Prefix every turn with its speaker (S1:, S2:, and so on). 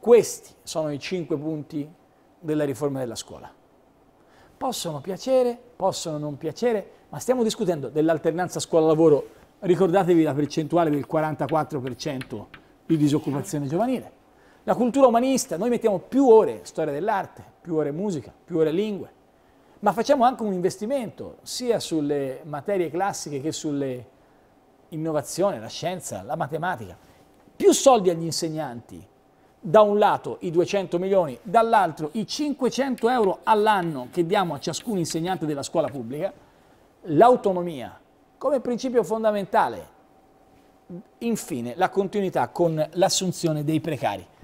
S1: Questi sono i cinque punti della riforma della scuola. Possono piacere, possono non piacere, ma stiamo discutendo dell'alternanza scuola-lavoro. Ricordatevi la percentuale del 44% di disoccupazione giovanile. La cultura umanista, noi mettiamo più ore storia dell'arte, più ore musica, più ore lingue, ma facciamo anche un investimento sia sulle materie classiche che sull'innovazione, la scienza, la matematica. Più soldi agli insegnanti, da un lato i 200 milioni, dall'altro i 500 euro all'anno che diamo a ciascun insegnante della scuola pubblica, l'autonomia come principio fondamentale, infine la continuità con l'assunzione dei precari.